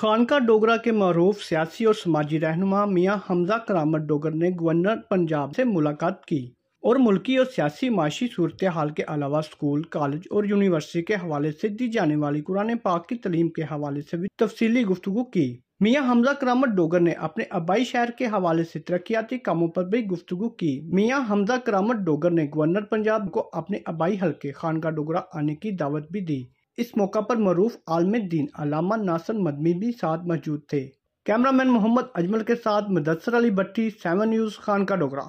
खानका डोगरा के मरूफ सियासी और समाजी रहनुमा मियाँ हमजा करामत डोगर ने गवर्नर पंजाब से मुलाकात की और मुल्की और सियासी माशी सूरत हाल के अलावा स्कूल कॉलेज और यूनिवर्सिटी के हवाले से दी जाने वाली कुरान पाक की तलीम के हवाले से भी तफसीली गुफ्तु की मियाँ हमजा करामत डोगर ने अपने आबाई शहर के हवाले से तरक्याती कामों पर भी गुफ्तु की मियाँ हमजा करामत डोगर ने गवर्नर पंजाब को अपने आबाई हल्के खानका डोगरा आने की दावत भी दी इस मौका पर मरूफ आलमद्दीन अलामा नासर मदमी भी साथ मौजूद थे कैमरामैन मोहम्मद अजमल के साथ मुदसर अली भट्टी सेवन न्यूज़ खान का डोगरा